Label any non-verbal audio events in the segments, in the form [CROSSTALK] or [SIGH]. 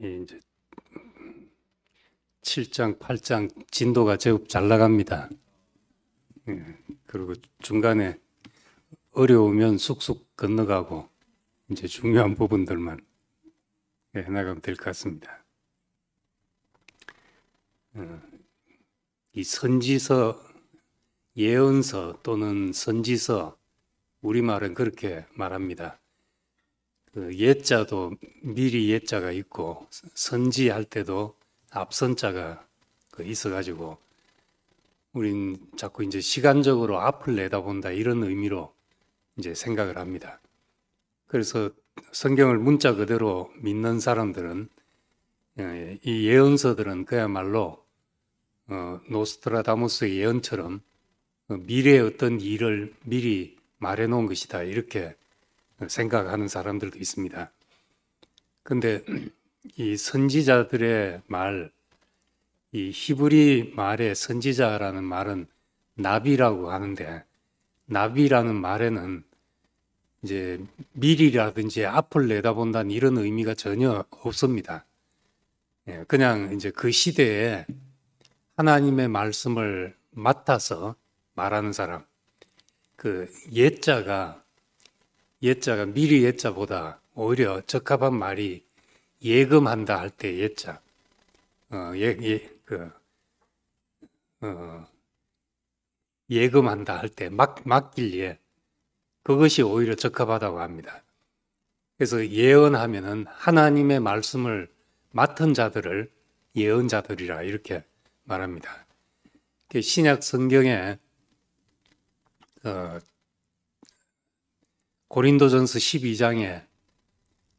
이제 7장, 8장 진도가 제법 잘 나갑니다. 예, 그리고 중간에 어려우면 쑥쑥 건너가고 이제 중요한 부분들만 해나가면 예, 될것 같습니다. 어, 이 선지서, 예언서 또는 선지서 우리말은 그렇게 말합니다. 그 예자도 미리 예자가 있고 선지할 때도 앞선자가 그 있어가지고 우린 자꾸 이제 시간적으로 앞을 내다본다 이런 의미로 이제 생각을 합니다. 그래서 성경을 문자 그대로 믿는 사람들은 예, 이 예언서들은 그야말로 어, 노스트라다무스의 예언처럼 미래의 어떤 일을 미리 말해 놓은 것이다 이렇게 생각하는 사람들도 있습니다. 근데 이 선지자들의 말, 이 히브리 말의 선지자라는 말은 나비라고 하는데 나비라는 말에는 이제 미리라든지 앞을 내다본다는 이런 의미가 전혀 없습니다. 예, 그냥 이제 그 시대에 하나님의 말씀을 맡아서 말하는 사람, 그 예자가 예자가 미리 예자보다 오히려 적합한 말이 예금한다 할 때 예자. 어, 예, 예, 그, 어, 예금한다 할 때 막, 맡길 에 예. 그것이 오히려 적합하다고 합니다. 그래서 예언하면은 하나님의 말씀을 맡은 자들을 예언자들이라 이렇게 말합니다. 그 신약 성경에 어, 고린도전서 12장에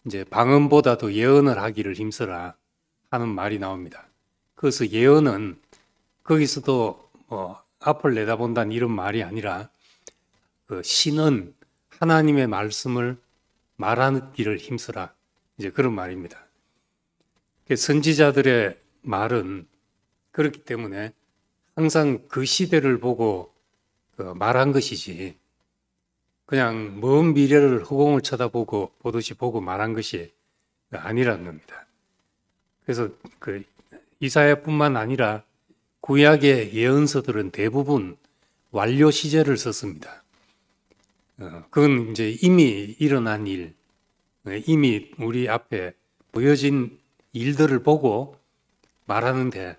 이제 방언보다도 예언을 하기를 힘써라 하는 말이 나옵니다. 그래서 예언은 거기서도 뭐 앞을 내다본다는 이런 말이 아니라 그 신은 하나님의 말씀을 말하기를 힘쓰라 이제 그런 말입니다. 그 선지자들의 말은 그렇기 때문에 항상 그 시대를 보고 그 말한 것이지 그냥 먼 미래를 허공을 쳐다보고 보듯이 보고 말한 것이 아니라는 겁니다. 그래서 그 이사야뿐만 아니라 구약의 예언서들은 대부분 완료 시제를 썼습니다. 어, 그건 이제 이미 일어난 일, 어, 이미 우리 앞에 보여진 일들을 보고 말하는데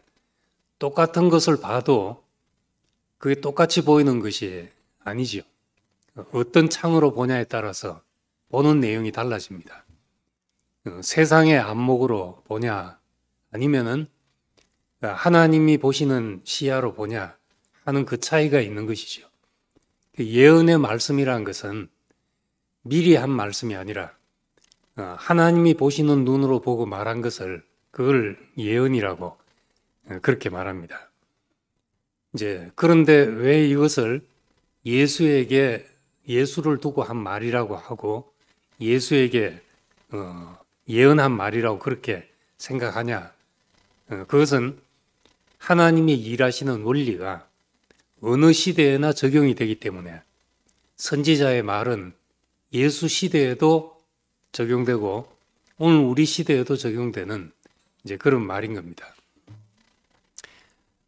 똑같은 것을 봐도 그게 똑같이 보이는 것이 아니지요. 어떤 창으로 보냐에 따라서 보는 내용이 달라집니다. 어, 세상의 안목으로 보냐 아니면은 어, 하나님이 보시는 시야로 보냐 하는 그 차이가 있는 것이죠. 그 예언의 말씀이라는 것은 미리 한 말씀이 아니라 어, 하나님이 보시는 눈으로 보고 말한 것을 그걸 예언이라고 그렇게 말합니다. 이제 그런데 왜 이것을 예수에게 예수를 두고 한 말이라고 하고 예수에게 어, 예언한 말이라고 그렇게 생각하냐? 어, 그것은 하나님이 일하시는 원리가 어느 시대에나 적용이 되기 때문에 선지자의 말은 예수 시대에도 적용되고 오늘 우리 시대에도 적용되는 이제 그런 말인 겁니다.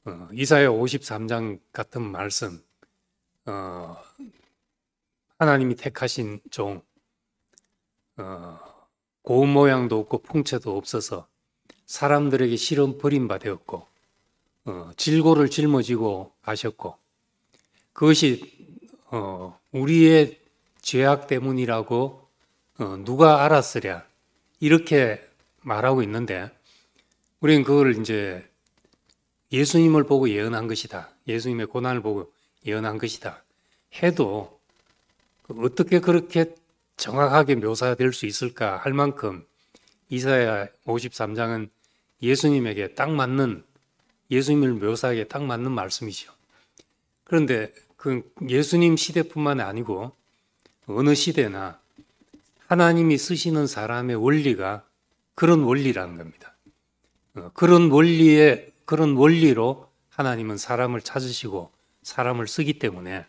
어, 이사야 53장 같은 말씀, 어, 하나님이 택하신 종, 어, 고운 모양도 없고 풍채도 없어서 사람들에게 실은 버림받았고 어, 질고를 짊어지고 가셨고 그것이 어, 우리의 죄악 때문이라고 어, 누가 알았으랴 이렇게 말하고 있는데 우리는 그걸 이제 예수님을 보고 예언한 것이다 예수님의 고난을 보고 예언한 것이다 해도 어떻게 그렇게 정확하게 묘사될 수 있을까 할 만큼 이사야 53장은 예수님에게 딱 맞는 예수님을 묘사하기에 딱 맞는 말씀이죠. 그런데 그 예수님 시대뿐만 아니고 어느 시대나 하나님이 쓰시는 사람의 원리가 그런 원리라는 겁니다. 어, 그런 원리에 그런 원리로 하나님은 사람을 찾으시고 사람을 쓰기 때문에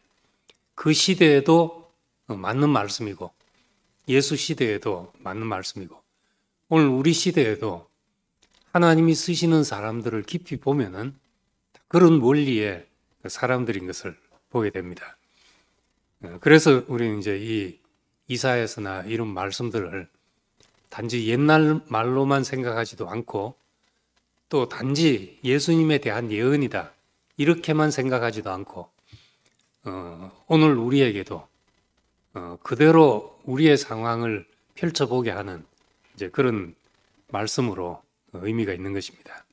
그 시대에도 어, 맞는 말씀이고 예수 시대에도 맞는 말씀이고 오늘 우리 시대에도 하나님이 쓰시는 사람들을 깊이 보면은 그런 원리의 사람들인 것을 보게 됩니다. 어, 그래서 우리는 이제 이 이사에서나 이런 말씀들을 단지 옛날 말로만 생각하지도 않고 또 단지 예수님에 대한 예언이다 이렇게만 생각하지도 않고 어, 오늘 우리에게도 어, 그대로 우리의 상황을 펼쳐보게 하는 이제 그런 말씀으로 의미가 있는 것입니다.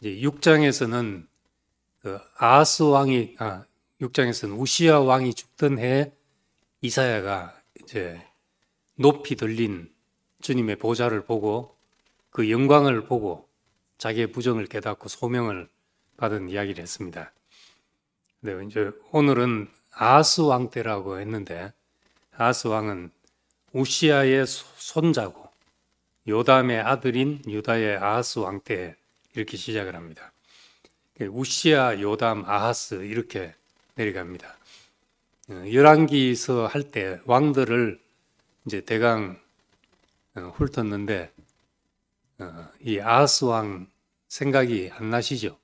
이제 6장에서는 그아스 어, 왕이 아 6장에서는 우시아 왕이 죽던 해 이사야가 이제 높이 들린 주님의 보좌를 보고 그 영광을 보고 자기의 부정을 깨닫고 소명을 받은 이야기를 했습니다. 근 네, 이제 오늘은 아스 왕 때라고 했는데 아스 왕은 우시아의 손자고 요담의 아들인 유다의 아스왕 때 이렇게 시작을 합니다. 그 우시아, 요담, 아하스 이렇게 내려갑니다. 어, 열왕기서 할 때 왕들을 이제 대강 어, 훑었는데 어, 이 아하스 왕 생각이 안 나시죠?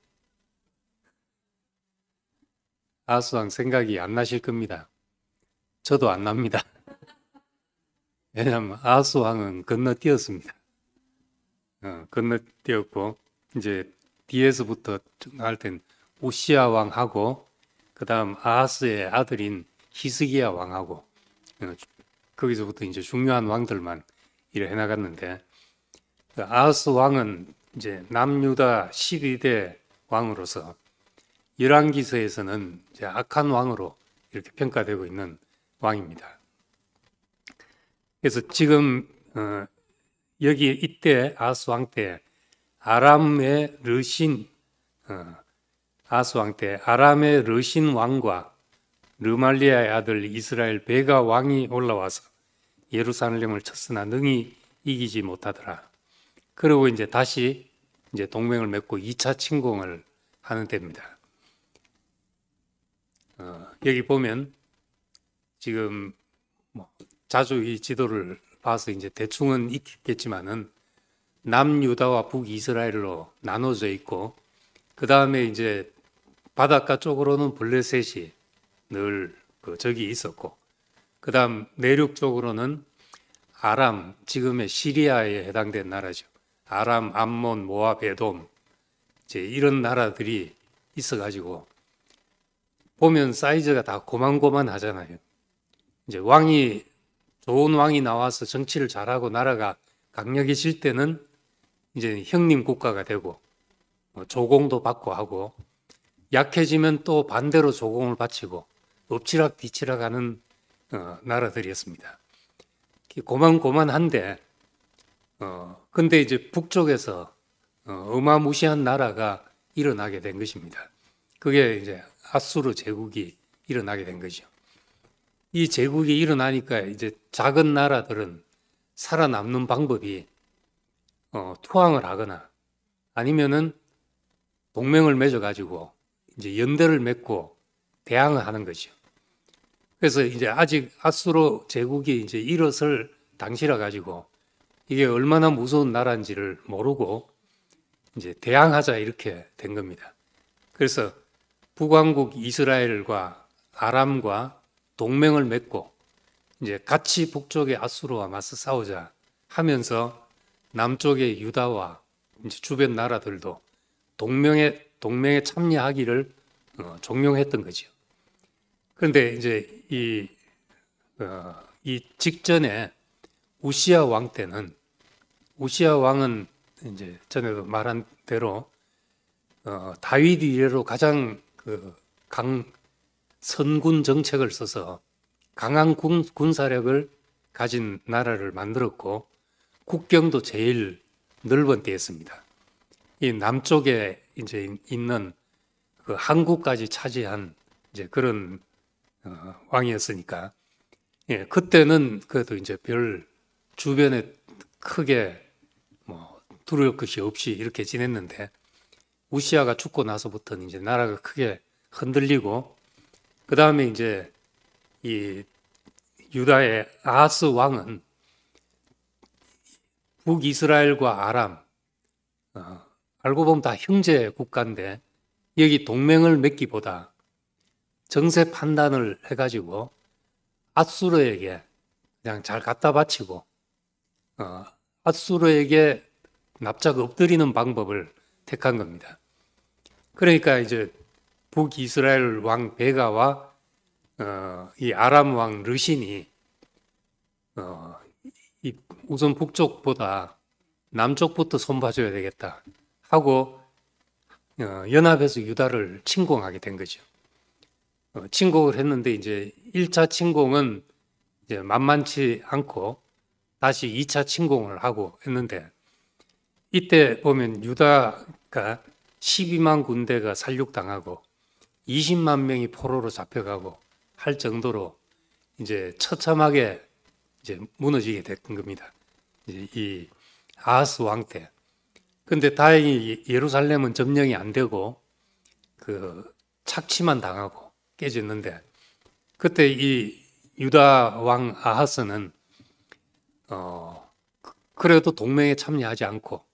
아수왕 생각이 안 나실 겁니다. 저도 안 납니다. [LAUGHS] 왜냐하면 아수왕은 건너뛰었습니다. 어, 건너뛰었고 이제 뒤에서부터 쭉땐 우시아 왕하고 그 다음 아하스의 아들인 히스기야 왕하고 어, 거기서부터 이제 중요한 왕들만 일을 해나갔는데 그 아하스 왕은 이제 남유다 12대 왕으로서 열왕기서에서는 악한 왕으로 이렇게 평가되고 있는 왕입니다. 그래서 지금 어, 여기 이때 아스 왕때 아람의 르신 어, 아스 왕때 아람의 르신 왕과 르말리아의 아들 이스라엘 베가 왕이 올라와서 예루살렘을 쳤으나 능히 이기지 못하더라. 그리고 이제 다시 이제 동맹을 맺고 2차 침공을 하는 때입니다. 어, 여기 보면 지금 뭐 자주 이 지도를 봐서 이제 대충은 익겠지만은 남유다와 북이스라엘로 나눠져 있고 그 다음에 이제 바닷가 쪽으로는 블레셋이 늘그 적이 있었고 그 다음 내륙 쪽으로는 아람 지금의 시리아에 해당된 나라죠 아람 암몬 모압 에돔 이제 이런 나라들이 있어가지고 보면 사이즈가 다 고만고만하잖아요. 이제 왕이 좋은 왕이 나와서 정치를 잘하고 나라가 강력해질 때는 이제 형님 국가가 되고 뭐 조공도 받고 하고 약해지면 또 반대로 조공을 바치고 엎치락 뒤치락 하는 어, 나라들이었습니다. 고만고만한데 어, 근데 이제 북쪽에서 어, 마무시한 나라가 일어나게 된 것입니다. 그게 이제 아수르 제국이 일어나게 된 거죠. 이 제국이 일어나니까 이제 작은 나라들은 살아남는 방법이 어, 투항을 하거나 아니면은 동맹을 맺어가지고 이제 연대를 맺고 대항을 하는 거죠. 그래서 이제 아직 아수로 제국이 이제 일어설 당시라 가지고 이게 얼마나 무서운 나라인지를 모르고 이제 대항하자 이렇게 된 겁니다. 그래서 북왕국 이스라엘과 아람과 동맹을 맺고 이제 같이 북쪽의 아수르와 맞서 싸우자 하면서 남쪽의 유다와 이제 주변 나라들도 동맹에 동맹에 참여하기를 어, 종용했던 거죠. 그런데 이제 이, 어, 이 직전에 우시아 왕 때는 우시아 왕은 이제 전에도 말한 대로 어, 다윗 이래로 가장 그강 선군 정책을 써서 강한 군, 군사력을 가진 나라를 만들었고 국경도 제일 넓은 때였습니다. 이 남쪽에 이제 있는 그 한국까지 차지한 이제 그런 어, 왕이었으니까 예, 그때는 그래도 이제 별 주변에 크게 뭐 두려울 것이 없이 이렇게 지냈는데 우시아가 죽고 나서부터는 이제 나라가 크게 흔들리고 그 다음에 이제 이 유다의 아스 왕은 북이스라엘과 아람 어, 알고 보면 다 형제 국가인데 여기 동맹을 맺기보다 정세 판단을 해가지고 아수르에게 그냥 잘 갖다 바치고 어, 아수르에게 납작 엎드리는 방법을 택한 겁니다. 그러니까 이제 북이스라엘 왕 베가와 어, 이 아람 왕 르신이 어, 이 우선 북쪽보다 남쪽부터 손봐줘야 되겠다 하고 어, 연합해서 유다를 침공하게 된 거죠. 어, 침공을 했는데 이제 1차 침공은 이제 만만치 않고 다시 2차 침공을 하고 했는데 이때 보면 유다가 12만 군대가 살육당하고 20만 명이 포로로 잡혀가고 할 정도로 이제 처참하게 이제 무너지게 됐던 겁니다. 이제 이 아하스 왕 때. 근데 다행히 예루살렘은 점령이 안 되고 그 착취만 당하고 깨졌는데 그때 이 유다 왕 아하스는 어 그, 그래도 동맹에 참여하지 않고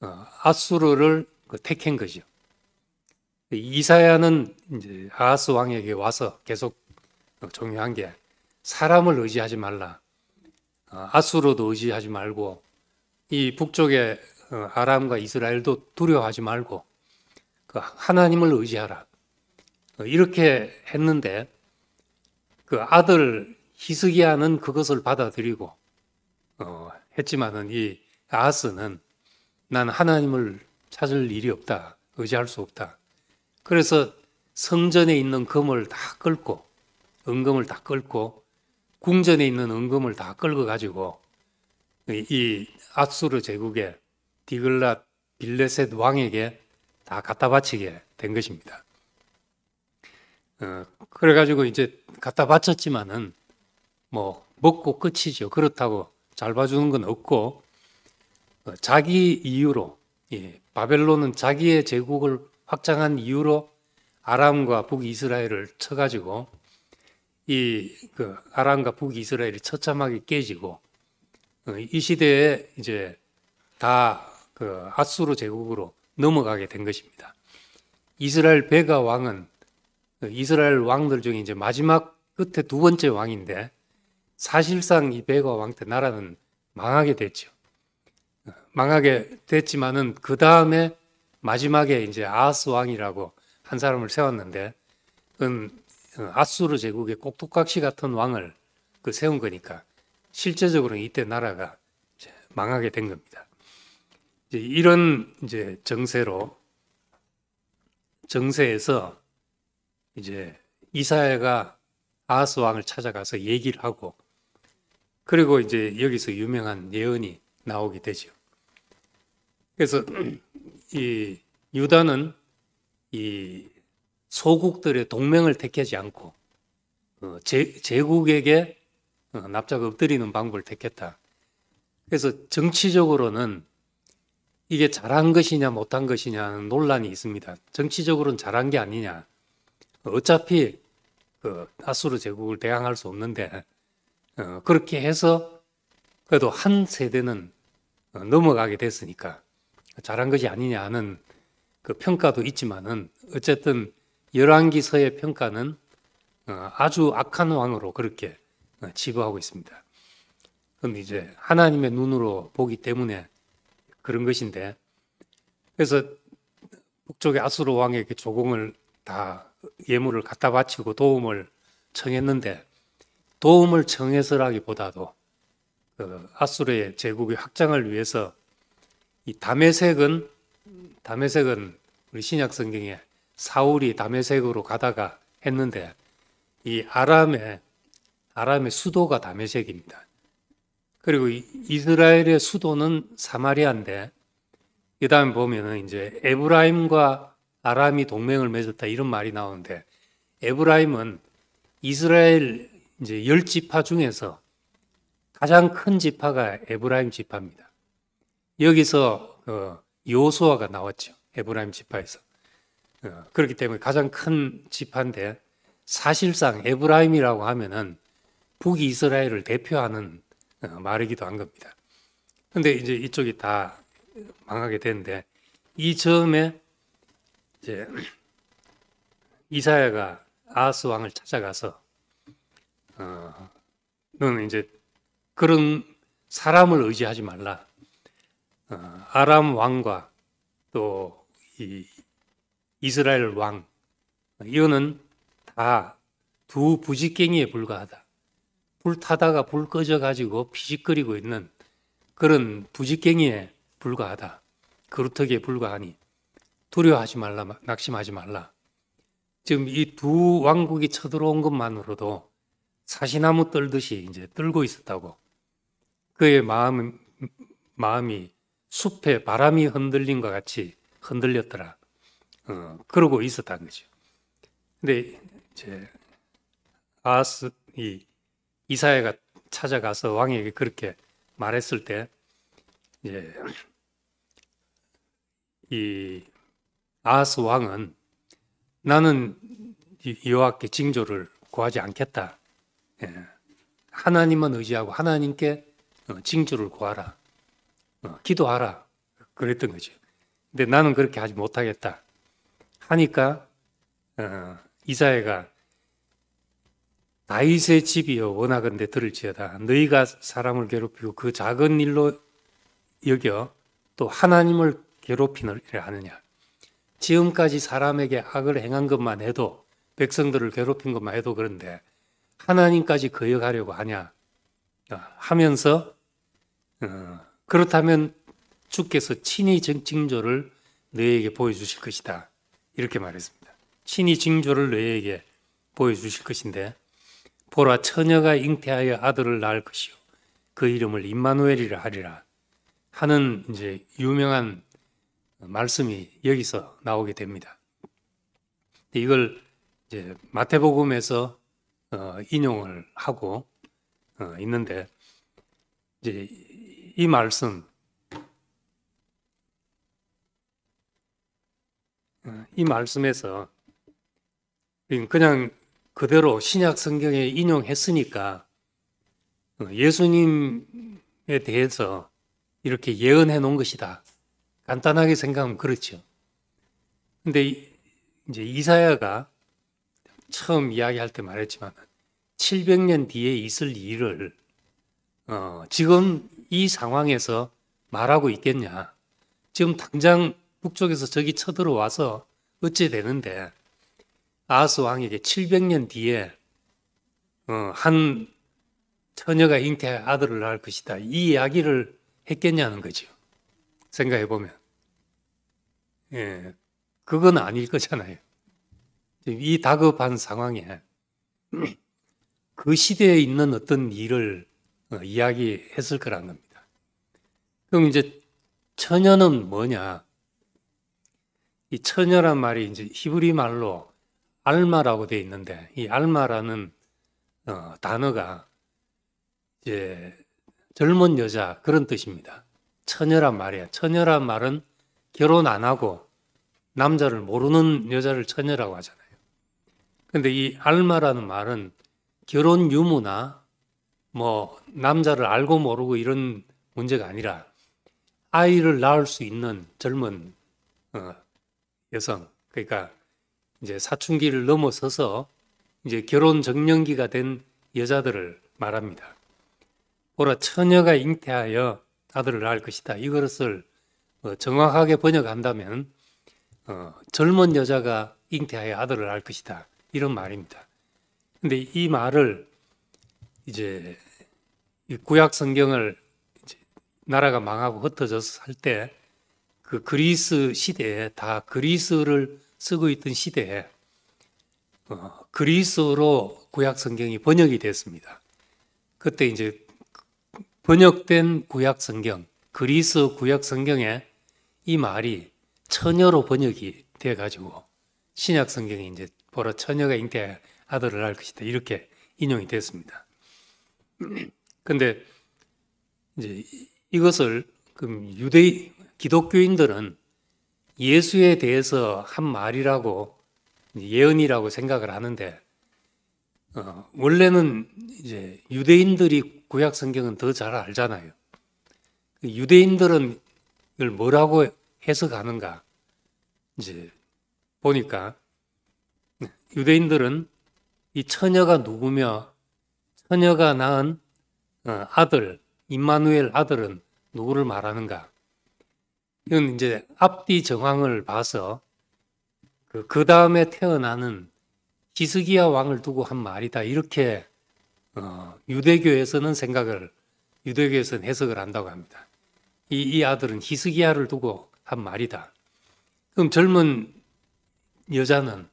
어, 아수르를 그 택한 거죠. 그 이사야는 이제 아하스 왕에게 와서 계속 종용한 게 사람을 의지하지 말라. 어, 아수르도 의지하지 말고 이 북쪽에 어, 아람과 이스라엘도 두려워하지 말고 그 하나님을 의지하라. 이렇게 했는데 그 아들 히스기야는 그것을 받아들이고 했지만은 이 아하스는 난 하나님을 찾을 일이 없다. 의지할 수 없다. 그래서 성전에 있는 금을 다 끌고 은금을 다 끌고 궁전에 있는 은금을 다 끌고 가지고 이악수르 제국의 디글랏 빌레셋 왕에게 다 갖다 바치게 된 것입니다. 어, 그래가지고 이제 갖다 바쳤지만은 뭐 먹고 끝이죠. 그렇다고 잘 봐주는 건 없고 어, 자기 이유로 예, 바벨론은 자기의 제국을 확장한 이유로 아람과 북이스라엘을 쳐가지고 이그 아람과 북이스라엘이 처참하게 깨지고 어, 이 시대에 이제 다그 아수르 제국으로 넘어가게 된 것입니다. 이스라엘 베가 왕은 어, 이스라엘 왕들 중에 이제 마지막 끝에 두 번째 왕인데 사실상 이 베가 왕 때 나라는 망하게 됐죠. 망하게 됐지만은 그 다음에 마지막에 이제 아하스 왕이라고 한 사람을 세웠는데 그건 아수르 제국의 꼭두각시 같은 왕을 그 세운 거니까 실제적으로 이때 나라가 이제 망하게 된 겁니다. 이제 이런 이제 정세로 정세에서 이제 이사야가 아하스 왕을 찾아가서 얘기를 하고 그리고 이제 여기서 유명한 예언이 나오게 되죠. 그래서 이 유다는 이 소국들의 동맹을 택하지 않고 어, 제, 제국에게 어, 납작 엎드리는 방법을 택했다. 그래서 정치적으로는 이게 잘한 것이냐 못한 것이냐는 논란이 있습니다. 정치적으로는 잘한 게 아니냐. 어차피 그 아수르 제국을 대항할 수 없는데 어, 그렇게 해서 그래도 한 세대는 넘어가게 됐으니까 잘한 것이 아니냐는 그 평가도 있지만은 어쨌든 열왕기서의 평가는 어, 아주 악한 왕으로 그렇게 어, 지부하고 있습니다. 그런데 이제 하나님의 눈으로 보기 때문에 그런 것인데 그래서 북쪽의 아수르 왕에게 조공을 다 예물을 갖다 바치고 도움을 청했는데 도움을 청해서라기보다도 그 아수르의 제국의 확장을 위해서 이 다메색은 다메색은 우리 신약 성경에 사울이 다메색으로 가다가 했는데 이 아람의 아람의 수도가 다메색입니다. 그리고 이스라엘의 수도는 사마리아인데 그다음에 보면 이제 에브라임과 아람이 동맹을 맺었다 이런 말이 나오는데 에브라임은 이스라엘 이제 열 지파 중에서 가장 큰 지파가 에브라임 지파입니다. 여기서 어, 요소아가 나왔죠. 에브라임 지파에서. 어, 그렇기 때문에 가장 큰 지파인데 사실상 에브라임이라고 하면은 북이스라엘을 대표하는 어, 말이기도 한 겁니다. 근데 이제 이쪽이 다 망하게 되는데 이 점에 이제 [CLEARS THROAT] 이사야가 아스 왕을 찾아가서 어, 너는 이제 그런 사람을 의지하지 말라. 어, 아람 왕과 또이 이스라엘 왕 이거는 다 두부지깽이에 불과하다. 불 타다가 불 꺼져 가지고 피식거리고 있는 그런 부지깽이에 불과하다. 그루터기에 불과하니 두려워하지 말라, 낙심하지 말라. 지금 이 두 왕국이 쳐들어온 것만으로도 사시나무 떨듯이 이제 떨고 있었다고 그의 마음 마음이 숲에 바람이 흔들린 것 같이 흔들렸더라. 어, 그러고 있었다는 거죠. 근데 이제 아스 이 이사야가 찾아가서 왕에게 그렇게 말했을 때 이제 이아스 왕은 나는 여호와께 징조를 구하지 않겠다. 예. 하나님만 의지하고 하나님께 어, 징조를 구하라. 어, 기도하라. 그랬던 거죠. 근데 나는 그렇게 하지 못하겠다. 하니까 어, 이사야가 다윗의 집이여 원하건대 들을지어다. 너희가 사람을 괴롭히고 그 작은 일로 여겨 또 하나님을 괴롭히느라 하느냐. 지금까지 사람에게 악을 행한 것만 해도 백성들을 괴롭힌 것만 해도 그런데 하나님까지 거역하려고 하냐 어, 하면서 어, 그렇다면 주께서 친히 징조를 너에게 보여주실 것이다. 이렇게 말했습니다. 친히 징조를 너에게 보여주실 것인데 보라 처녀가 잉태하여 아들을 낳을 것이요 그 이름을 임마누엘이라 하리라 하는 이제 유명한 말씀이 여기서 나오게 됩니다. 이걸 이제 마태복음에서 어, 인용을 하고 어, 있는데 이제 이 말씀, 어, 이 말씀에서 그냥 그대로 신약 성경에 인용했으니까 어, 예수님에 대해서 이렇게 예언해 놓은 것이다. 간단하게 생각하면 그렇죠. 근데 이제 이사야가 처음 이야기할 때 말했지만 700년 뒤에 있을 일을 어, 지금 이 상황에서 말하고 있겠냐. 지금 당장 북쪽에서 적이 쳐들어와서 어찌 되는데 아스 왕에게 700년 뒤에 어, 한 처녀가 잉태 아들을 낳을 것이다. 이 이야기를 했겠냐는 거죠. 생각해 보면. 예. 그건 아닐 거잖아요. 이 다급한 상황에 [CLEARS THROAT] 그 시대에 있는 어떤 일을 어, 이야기했을 거란 겁니다. 그럼 이제 처녀는 뭐냐? 이 처녀란 말이 이제 히브리 말로 알마라고 돼 있는데 이 알마라는 어, 단어가 이제 젊은 여자 그런 뜻입니다. 처녀란 말이야. 처녀란 말은 결혼 안 하고 남자를 모르는 여자를 처녀라고 하잖아요. 근데 이 알마라는 말은 결혼 유무나 뭐 남자를 알고 모르고 이런 문제가 아니라 아이를 낳을 수 있는 젊은 어, 여성 그러니까 이제 사춘기를 넘어서서 이제 결혼 적령기가 된 여자들을 말합니다. 보라 처녀가 잉태하여 아들을 낳을 것이다. 이것을 어, 정확하게 번역한다면 어, 젊은 여자가 잉태하여 아들을 낳을 것이다. 이런 말입니다. 근데 이 말을 이제 구약 성경을 나라가 망하고 흩어져서 살 때그 그리스 시대에 다 그리스를 쓰고 있던 시대에 어, 그리스로 구약 성경이 번역이 됐습니다. 그때 이제 번역된 구약 성경, 그리스 구약 성경에 이 말이 처녀로 번역이 돼 가지고 신약 성경이 이제 보러 처녀가 잉태 아들을 낳을 것이다 이렇게 인용이 됐습니다. 근데 이제 이것을 그 유대 기독교인들은 예수에 대해서 한 말이라고 예언이라고 생각을 하는데 어, 원래는 이제 유대인들이 구약 성경은 더 잘 알잖아요. 그 유대인들은 이걸 뭐라고 해석하는가 이제 보니까 유대인들은 이 처녀가 누구며 처녀가 낳은 어, 아들 임마누엘 아들은 누구를 말하는가? 이건 이제 앞뒤 정황을 봐서 그, 그 다음에 태어나는 히스기야 왕을 두고 한 말이다 이렇게 어, 유대교에서는 생각을 유대교에서는 해석을 한다고 합니다. 이, 이 아들은 히스기야를 두고 한 말이다. 그럼 젊은 여자는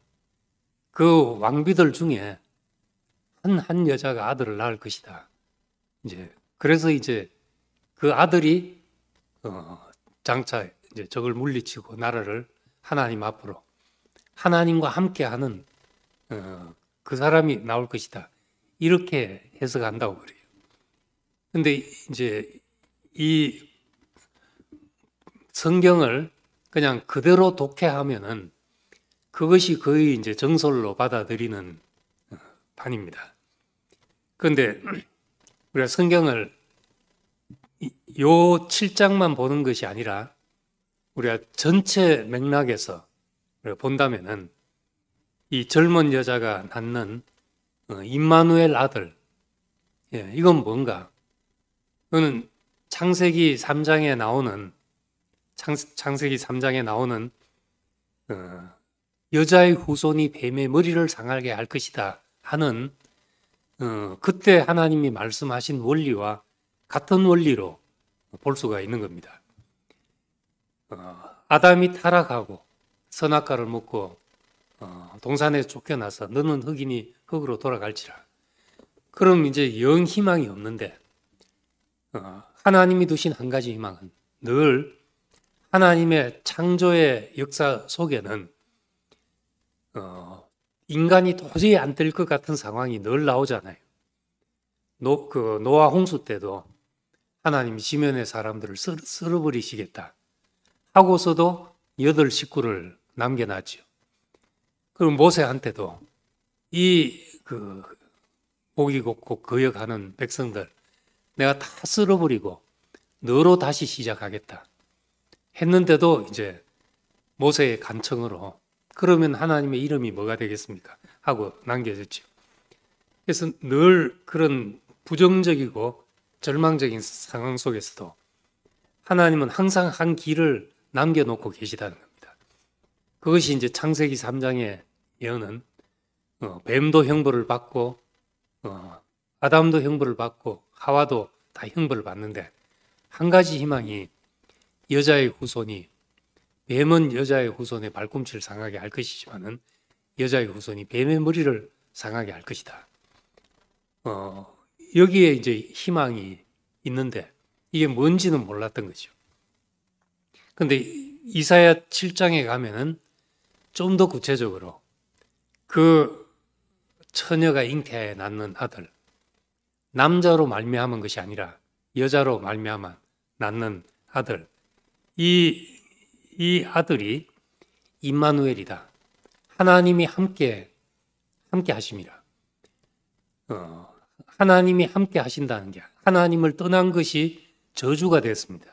그 왕비들 중에 한, 한 여자가 아들을 낳을 것이다. 이제 그래서 이제 그 아들이 어 장차 이제 적을 물리치고 나라를 하나님 앞으로 하나님과 함께하는 어그 사람이 나올 것이다 이렇게 해석한다고 그래요. 그런데 이제 이 성경을 그냥 그대로 독해하면은 그것이 거의 이제 정설로 받아들이는 반입니다 어, 그런데 우리가 성경을 요 7장만 보는 것이 아니라 우리가 전체 맥락에서 우리가 본다면은 이 젊은 여자가 낳는 어, 임마누엘 아들 예, 이건 뭔가? 이거는 창세기 3장에 나오는 창, 창세기 3장에 나오는 어, 여자의 후손이 뱀의 머리를 상하게 할 것이다 하는 어, 그때 하나님이 말씀하신 원리와 같은 원리로 볼 수가 있는 겁니다. 어, 아담이 타락하고 선악과를 먹고 어, 동산에 쫓겨나서 너는 흑인이 흑으로 돌아갈지라. 그럼 이제 영 희망이 없는데 하나님이 두신 한 가지 희망은 늘 하나님의 창조의 역사 속에는 인간이 도저히 안 될 것 같은 상황이 늘 나오잖아요. 노, 그 노아 홍수 때도 하나님 지면의 사람들을 쓸, 쓸어버리시겠다 하고서도 여덟 식구를 남겨놨죠. 그럼 모세한테도 이그 목이 곱고 거역하는 백성들 내가 다 쓸어버리고 너로 다시 시작하겠다 했는데도 이제 모세의 간청으로 그러면 하나님의 이름이 뭐가 되겠습니까? 하고 남겨졌죠. 그래서 늘 그런 부정적이고 절망적인 상황 속에서도 하나님은 항상 한 길을 남겨놓고 계시다는 겁니다. 그것이 이제 창세기 3장의 예언은 어, 뱀도 형벌을 받고 어, 아담도 형벌을 받고 하와도 다 형벌을 받는데 한 가지 희망이 여자의 후손이 뱀은 여자의 후손의 발꿈치를 상하게 할 것이지만은 여자의 후손이 뱀의 머리를 상하게 할 것이다. 어, 여기에 이제 희망이 있는데 이게 뭔지는 몰랐던 거죠. 근데 이사야 7장에 가면은 좀 더 구체적으로 그 처녀가 잉태에 낳는 아들 남자로 말미암은 것이 아니라 여자로 말미암아 낳는 아들 이이 아들이 임마누엘이다. 하나님이 함께 함께 하십니다. 어, 하나님이 함께 하신다는 게 하나님을 떠난 것이 저주가 되었습니다.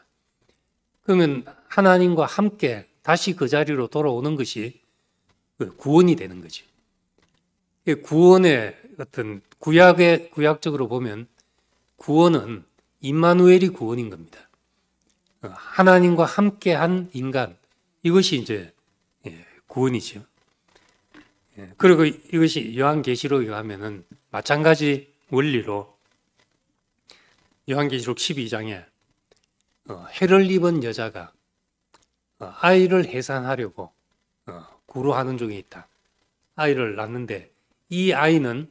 그러면 하나님과 함께 다시 그 자리로 돌아오는 것이 그 구원이 되는 거지. 구원의 어떤 구약의 구약적으로 보면 구원은 임마누엘이 구원인 겁니다. 그 하나님과 함께한 인간 이것이 이제 예, 구원이죠. 예, 그리고 이것이 요한계시록에 가면은 마찬가지 원리로 요한계시록 12장에 어, 해를 입은 여자가 어, 아이를 해산하려고 어, 구로하는 중에 있다. 아이를 낳는데 이 아이는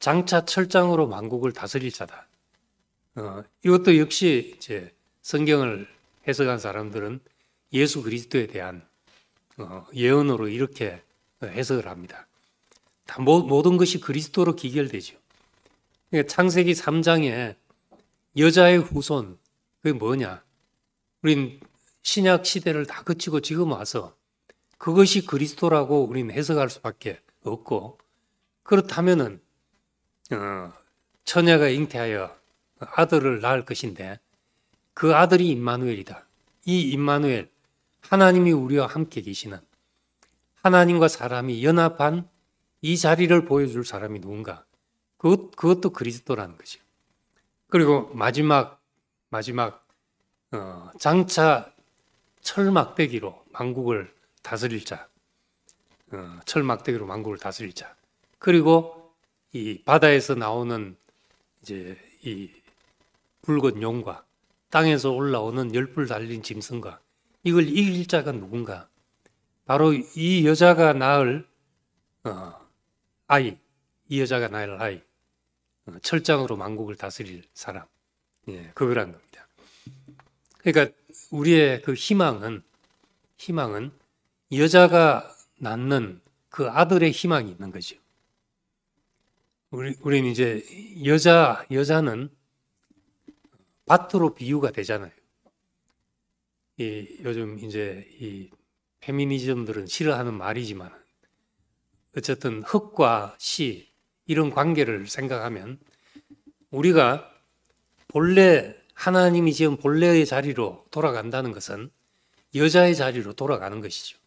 장차 철장으로 만국을 다스릴 자다. 이것도 역시 이제 성경을 해석한 사람들은 예수 그리스도에 대한 어, 예언으로 이렇게 해석을 합니다. 다 모든 것이 그리스도로 기결되죠. 그러니까 창세기 3장에 여자의 후손 그게 뭐냐? 우린 신약 시대를 다 거치고 지금 와서 그것이 그리스도라고 우린 해석할 수밖에 없고 그렇다면은 어, 처녀가 잉태하여 아들을 낳을 것인데 그 아들이 임마누엘이다. 이 임마누엘 하나님이 우리와 함께 계시는 하나님과 사람이 연합한 이 자리를 보여줄 사람이 누군가. 그것, 그것도 그리스도라는 거죠. 그리고 마지막 마지막 어, 장차 철막대기로 만국을 다스릴 자. 어, 철막대기로 만국을 다스릴 자. 그리고 이 바다에서 나오는 이제 이 붉은 용과 땅에서 올라오는 열불 달린 짐승과 이걸 이길 자가 누군가? 바로 이 여자가 낳을 어, 아이, 이 여자가 낳을 아이, 어, 철장으로 만국을 다스릴 사람, 예, 그거란 겁니다. 그러니까 우리의 그 희망은 희망은 여자가 낳는 그 아들의 희망이 있는 거죠. 우리 우리는 이제 여자 여자는 밭으로 비유가 되잖아요. 이 요즘 이제 이 페미니즘들은 싫어하는 말이지만 어쨌든 흙과 씨 이런 관계를 생각하면 우리가 본래 하나님이 지금 본래의 자리로 돌아간다는 것은 여자의 자리로 돌아가는 것이죠.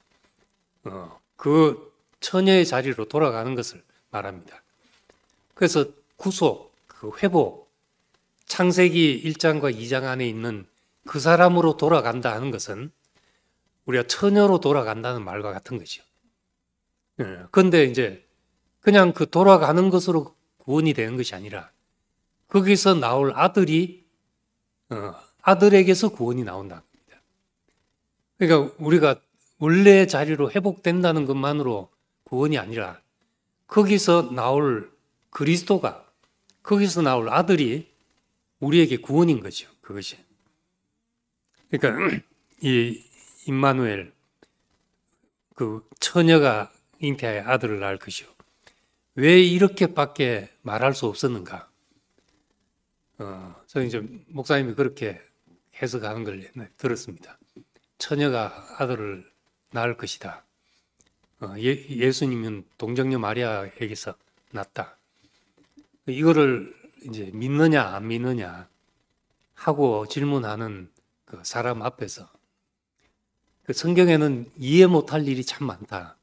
어, 그 처녀의 자리로 돌아가는 것을 말합니다. 그래서 구속, 그 회복, 창세기 1장과 2장 안에 있는 그 사람으로 돌아간다 하는 것은 우리가 처녀로 돌아간다는 말과 같은 것이죠 예, 그런데 이제 그냥 그 돌아가는 것으로 구원이 되는 것이 아니라 거기서 나올 아들이 어, 아들에게서 구원이 나온다. 그러니까 우리가 원래 자리로 회복된다는 것만으로 구원이 아니라 거기서 나올 그리스도가 거기서 나올 아들이 우리에게 구원인 거죠. 그것이. 그러니까 [CLEARS THROAT] 이 임마누엘 그 처녀가 잉태하여 아들을 낳을 것이요. 왜 이렇게밖에 말할 수 없었는가? 어, 저는 이제 목사님이 그렇게 해석하는 걸 들었습니다. 처녀가 아들을 낳을 것이다. 어, 예, 예수님은 동정녀 마리아에게서 낳다. 이거를 이제 믿느냐 안 믿느냐 하고 질문하는 그 사람 앞에서 그 성경에는 이해 못할 일이 참 많다.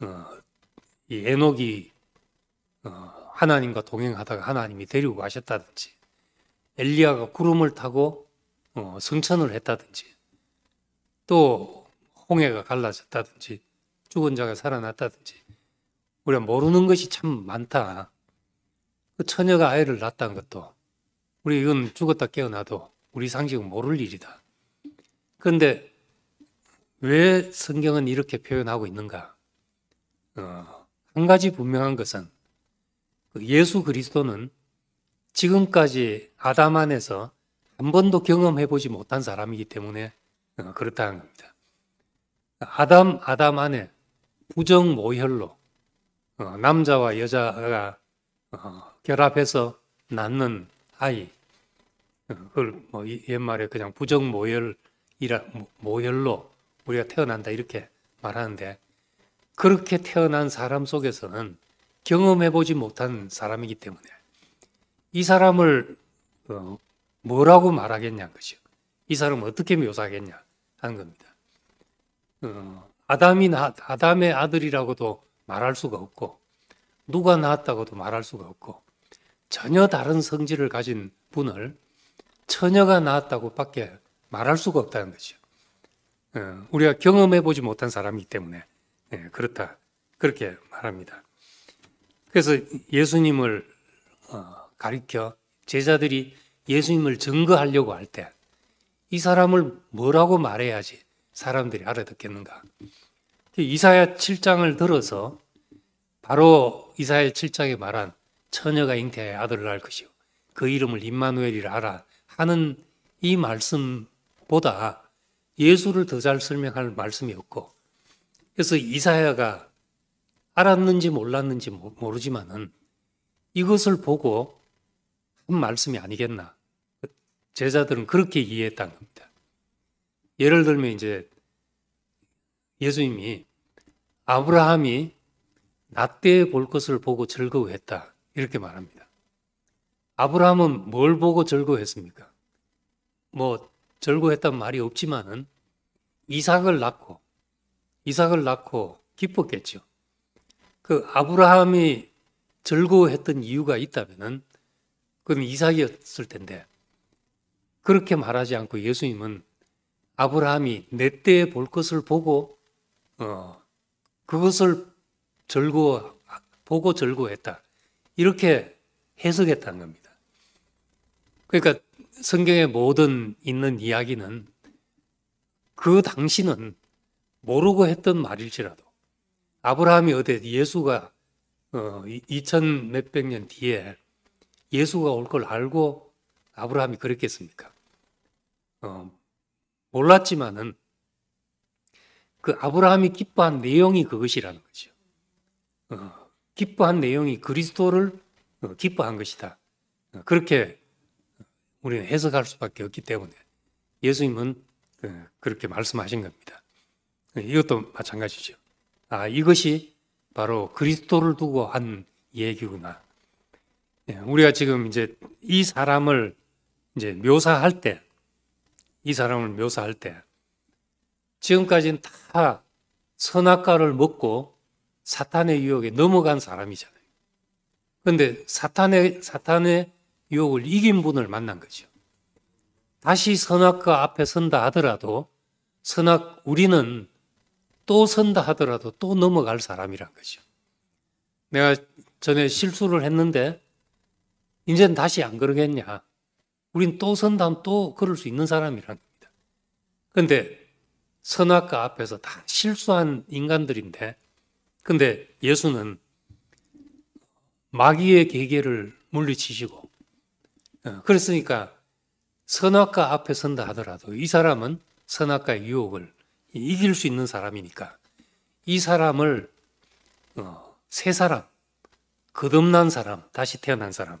어, 이 에녹이 어, 하나님과 동행하다가 하나님이 데리고 가셨다든지 엘리야가 구름을 타고 어, 승천을 했다든지 또 홍해가 갈라졌다든지 죽은 자가 살아났다든지 우리가 모르는 것이 참 많다. 그 처녀가 아이를 낳았다는 것도 우리 이건 죽었다 깨어나도 우리 상식은 모를 일이다. 그런데 왜 성경은 이렇게 표현하고 있는가? 어, 한 가지 분명한 것은 그 예수 그리스도는 지금까지 아담 안에서 한 번도 경험해 보지 못한 사람이기 때문에 어, 그렇다는 겁니다. 아담 아담 안에 부정 모혈로 어, 남자와 여자가 어, 결합해서 낳는 아이. 그걸 뭐 옛말에 그냥 부정 모혈이라 모혈로 우리가 태어난다 이렇게 말하는데 그렇게 태어난 사람 속에서는 경험해보지 못한 사람이기 때문에 이 사람을 어, 뭐라고 말하겠냐는 것이 사람을 어떻게 묘사하겠냐 하는 겁니다. 어, 아담이 아담의 아들이라고도 말할 수가 없고 누가 낳았다고도 말할 수가 없고 전혀 다른 성질을 가진 분을 처녀가 낳았다고 밖에 말할 수가 없다는 거죠. 예, 우리가 경험해보지 못한 사람이기 때문에 예, 그렇다. 그렇게 말합니다. 그래서 예수님을 어, 가리켜 제자들이 예수님을 증거하려고 할 때 이 사람을 뭐라고 말해야지 사람들이 알아듣겠는가. 이사야 7장을 들어서 바로 이사야 7장에 말한 처녀가 잉태해 아들을 낳을 것이요 그 이름을 임마누엘이라 하라 하는 이 말씀보다 예수를 더 잘 설명할 말씀이 없고 그래서 이사야가 알았는지 몰랐는지 모르지만은 이것을 보고 한 말씀이 아니겠나 제자들은 그렇게 이해했다는 겁니다. 예를 들면 이제 예수님이 아브라함이 낮때볼 것을 보고 즐거워했다. 이렇게 말합니다. 아브라함은 뭘 보고 절거했습니까? 뭐 절거했단 말이 없지만은 이삭을 낳고 이삭을 낳고 기뻤겠죠. 그 아브라함이 절거했던 이유가 있다면은 그럼 이삭이었을 텐데 그렇게 말하지 않고 예수님은 아브라함이 내 때에 볼 것을 보고 어, 그것을 절고 보고 절고했다. 이렇게 해석했다는 겁니다. 그러니까 성경의 모든 있는 이야기는 그 당시는 모르고 했던 말일지라도 아브라함이 어디 예수가 어, 2000 몇백 년 뒤에 예수가 올 걸 알고 아브라함이 그랬겠습니까? 어, 몰랐지만은 그 아브라함이 기뻐한 내용이 그것이라는 거죠. 어, 기뻐한 내용이 그리스도를 기뻐한 것이다. 그렇게 우리는 해석할 수밖에 없기 때문에 예수님은 그, 그렇게 말씀하신 겁니다. 이것도 마찬가지죠. 아, 이것이 바로 그리스도를 두고 한 얘기구나. 예, 우리가 지금 이제 이 사람을 이제 묘사할 때, 이 사람을 묘사할 때, 지금까지는 다 선악과를 먹고 사탄의 유혹에 넘어간 사람이잖아요. 그런데 사탄의 사탄의 유혹을 이긴 분을 만난 거죠. 다시 선악과 앞에 선다 하더라도 선악 우리는 또 선다 하더라도 또 넘어갈 사람이란 거죠. 내가 전에 실수를 했는데 이젠 다시 안 그러겠냐. 우린 또 선다면 또 그럴 수 있는 사람이란 겁니다. 그런데 선악과 앞에서 다 실수한 인간들인데 근데 예수는 마귀의 계계를 물리치시고 어, 그랬으니까 선악과 앞에 선다 하더라도 이 사람은 선악과의 유혹을 이길 수 있는 사람이니까 이 사람을 세 어, 사람 거듭난 사람 다시 태어난 사람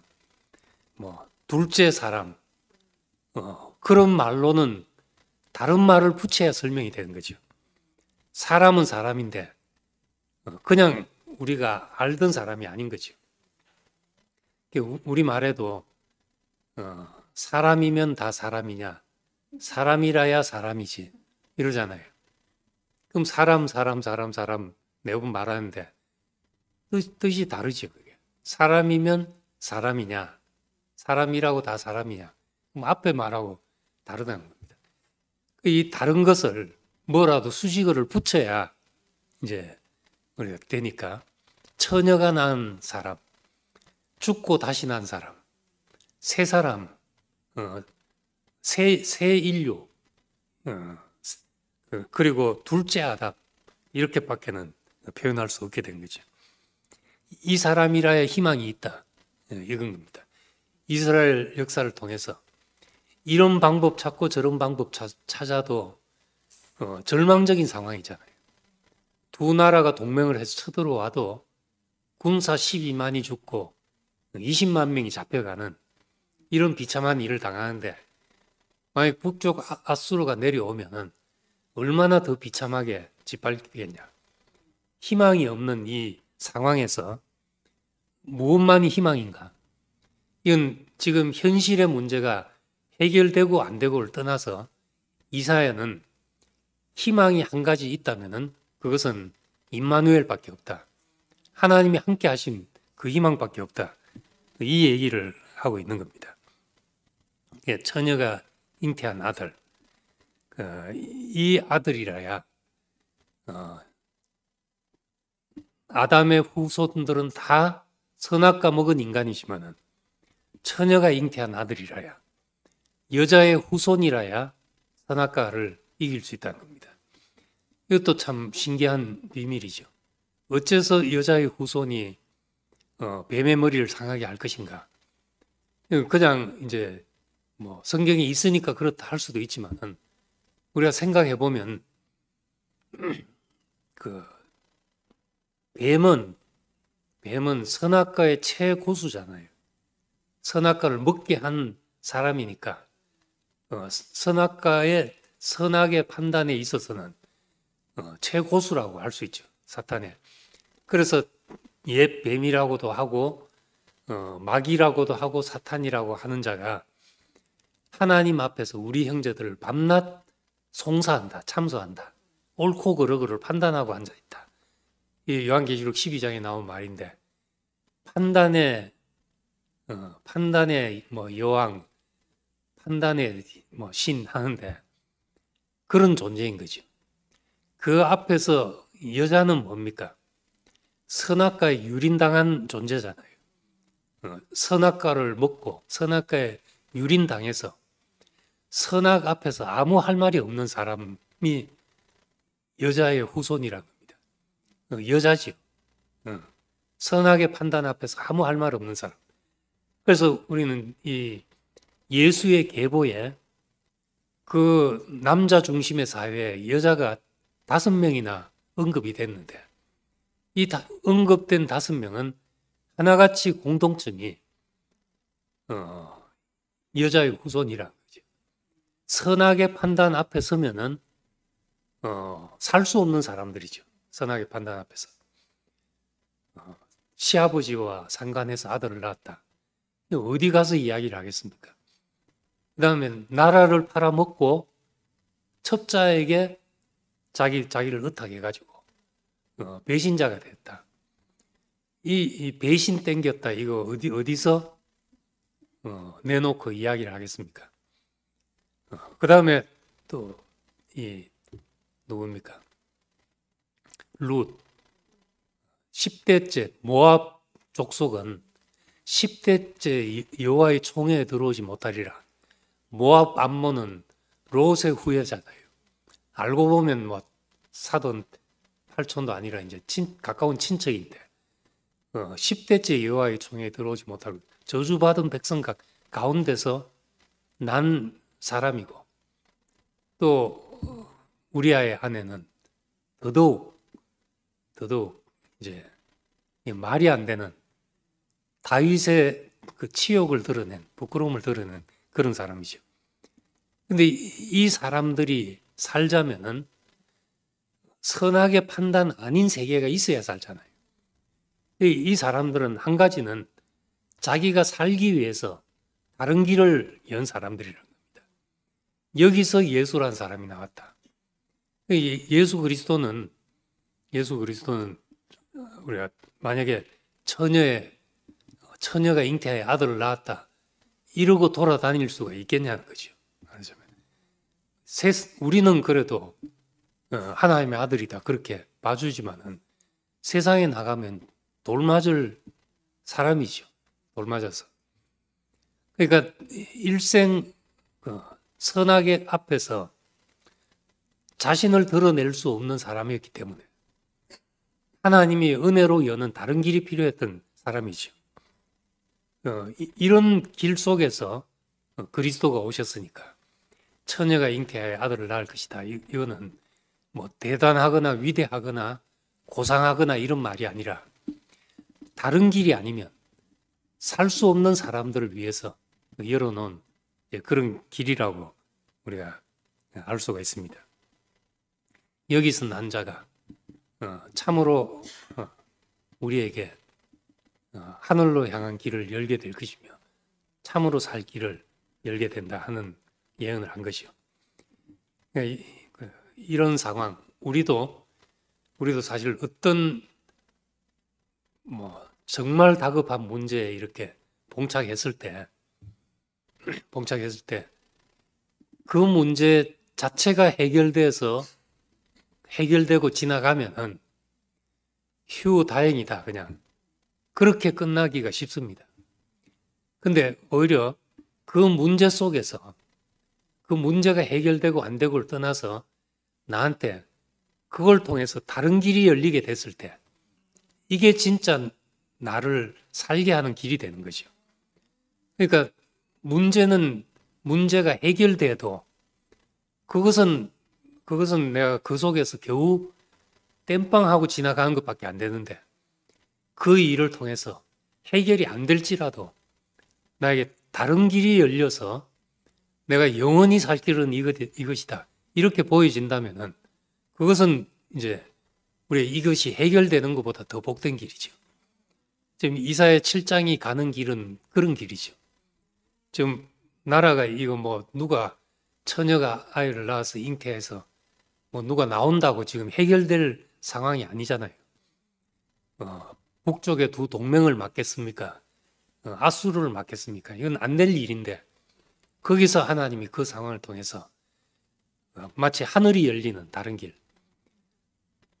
뭐 둘째 사람 어, 그런 말로는 다른 말을 붙여야 설명이 되는 거죠. 사람은 사람인데 그냥 음. 우리가 알던 사람이 아닌 거죠. 우리 말에도 어, 사람이면 다 사람이냐, 사람이라야 사람이지 이러잖아요. 그럼 사람, 사람, 사람, 사람 매번 네 말하는데 뜻, 이 다르지 그게. 사람이면 사람이냐, 사람이라고 다 사람이냐. 그럼 앞에 말하고 다르다는 겁니다. 이 다른 것을 뭐라도 수식어를 붙여야 이제 되니까 처녀가 낳은 사람, 죽고 다시 난 사람, 세 사람, 어, 세, 세 인류, 어, 그, 그리고 둘째 아담, 이렇게밖에는 표현할 수 없게 된 거죠. 이 사람이라의 희망이 있다. 예, 이건 겁니다. 이스라엘 역사를 통해서 이런 방법 찾고 저런 방법 찾아도 어, 절망적인 상황이잖아요. 두 나라가 동맹을 해서 쳐들어와도 군사 12만이 죽고 20만 명이 잡혀가는 이런 비참한 일을 당하는데 만약 북쪽 아, 아수르가 내려오면 얼마나 더 비참하게 짓밟겠냐 희망이 없는 이 상황에서 무엇만이 희망인가? 이건 지금 현실의 문제가 해결되고 안 되고를 떠나서 이사야는 희망이 한 가지 있다면 그것은 임마누엘밖에 없다. 하나님이 함께 하신 그 희망밖에 없다. 이 얘기를 하고 있는 겁니다. 예, 처녀가 잉태한 아들, 어, 이 아들이라야 어, 아담의 후손들은 다 선악과 먹은 인간이지만은 처녀가 잉태한 아들이라야 여자의 후손이라야 선악과를 이길 수 있다는 이것도 참 신기한 비밀이죠. 어째서 여자의 후손이 어, 뱀의 머리를 상하게 할 것인가? 예, 그냥 이제 뭐 성경에 있으니까 그렇다 할 수도 있지만 우리가 생각해 보면 [CLEARS THROAT] 그 뱀은 뱀은 선악과의 최고수잖아요. 선악과를 먹게 한 사람이니까 어, 선악과의 선악의 판단에 있어서는 어, 최고수라고 할 수 있죠. 사탄의. 그래서 옛 뱀이라고도 하고 어, 마귀라고도 하고 사탄이라고 하는 자가 하나님 앞에서 우리 형제들을 밤낮 송사한다, 참소한다. 옳고 그르그를 판단하고 앉아 있다. 이 요한계시록 12장에 나온 말인데 판단의 어, 판단의 뭐 여왕, 판단의 뭐신 하는데 그런 존재인 거죠. 그 앞에서 여자는 뭡니까? 선악과에 유린당한 존재잖아요. 어, 선악과를 먹고 선악과에 유린당해서 선악 앞에서 아무 할 말이 없는 사람이 여자의 후손이라 겁니다. 어, 여자지요. 어, 선악의 판단 앞에서 아무 할 말 없는 사람. 그래서 우리는 이 예수의 계보에 그 남자 중심의 사회에 여자가 다섯 명이나 언급이 됐는데 이 다, 언급된 다섯 명은 하나같이 공동점이 어, 여자의 후손이라는 거죠. 선악의 판단 앞에 서면은 어, 살 수 없는 사람들이죠. 선악의 판단 앞에서 어, 시아버지와 상관해서 아들을 낳았다. 어디 가서 이야기를 하겠습니까? 그 다음에 나라를 팔아먹고 첩자에게 자기 자기를 어타게해 가지고 어, 배신자가 됐다. 이, 이, 배신 땡겼다 이거 어디 어디서 어, 내놓고 이야기를 하겠습니까? 어, 그 다음에 또이 누굽니까? 룻 10대째 모압 족속은 10대째 여호와의 총에 들어오지 못하리라. 모압 암몬은 롯의 후예자다. 알고 보면 뭐 사돈 팔촌도 아니라 이제 친, 가까운 친척인데 어, 10대째 여호와의 총에 들어오지 못하고 저주받은 백성 가, 가운데서 난 사람이고 또 우리아의 아내는 더더욱 더더욱 이제 말이 안 되는 다윗의 그 치욕을 드러낸 부끄러움을 드러낸 그런 사람이죠. 근데 이 사람들이 살자면은 선하게 판단 아닌 세계가 있어야 살잖아요. 이, 사람들은 한 가지는 자기가 살기 위해서 다른 길을 연사람들이라 겁니다. 여기서 예수란 사람이 나왔다. 예수 그리스도는 예수 그리스도는 우리가 만약에 처녀의 처녀가 잉태해 아들을 낳았다 이러고 돌아다닐 수가 있겠냐는 거죠. 우리는 그래도 어, 하나님의 아들이다 그렇게 봐주지만은 음. 세상에 나가면 돌맞을 사람이죠. 돌맞아서. 그러니까 일생 어, 선악의 앞에서 자신을 드러낼 수 없는 사람이었기 때문에 하나님이 은혜로 여는 다른 길이 필요했던 사람이죠. 어, 이런 길 속에서 그리스도가 오셨으니까. 처녀가 잉태하여 아들을 낳을 것이다. 이거는 뭐 대단하거나 위대하거나 고상하거나 이런 말이 아니라 다른 길이 아니면 살 수 없는 사람들을 위해서 열어놓은 그런 길이라고 우리가 알 수가 있습니다. 여기서 난 자가 어, 참으로 어, 우리에게 어, 하늘로 향한 길을 열게 될 것이며 참으로 살 길을 열게 된다 하는 예언을 한 것이요. 그러니까 그 이런 상황, 우리도 우리도 사실 어떤 뭐 정말 다급한 문제에 이렇게 봉착했을 때, [CLEARS THROAT] 봉착했을 때 그 문제 자체가 해결돼서 해결되고 지나가면은 휴 다행이다 그냥 그렇게 끝나기가 쉽습니다. 근데 오히려 그 문제 속에서 그 문제가 해결되고 안 되고를 떠나서 나한테 그걸 통해서 다른 길이 열리게 됐을 때 이게 진짜 나를 살게 하는 길이 되는 거죠. 그러니까 문제는 문제가 해결돼도 그것은 그것은 내가 그 속에서 겨우 땜빵하고 지나가는 것밖에 안 되는데 그 일을 통해서 해결이 안 될지라도 나에게 다른 길이 열려서 내가 영원히 살 길은 이것, 이다 이렇게 보여진다면 그것은 이제 우리 이것이 해결되는 것보다 더 복된 길이죠. 지금 이사의 7장이 가는 길은 그런 길이죠. 지금 나라가 이거 뭐 누가 처녀가 아이를 낳아서 잉태해서 뭐 누가 나온다고 지금 해결될 상황이 아니잖아요. 어, 북쪽의두 동맹을 맡겠습니까? 어, 아수르를 맡겠습니까? 이건 안 될 일인데 거기서 하나님이 그 상황을 통해서 마치 하늘이 열리는 다른 길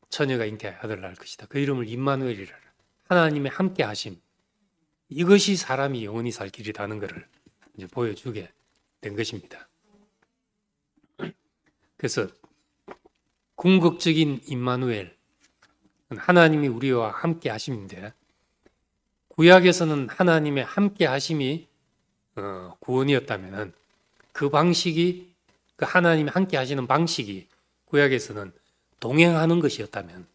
처녀가 잉태 아들 낳을 것이다. 그 이름을 임마누엘이라 하나님의 함께 하심 이것이 사람이 영원히 살 길이라는 것을 이제 보여주게 된 것입니다. 그래서 궁극적인 임마누엘 하나님이 우리와 함께 하심인데 구약에서는 하나님의 함께 하심이 어, 구원이었다면그 방식이 그 하나님이 함께 하시는 방식이 구약에서는 동행하는 것이었다면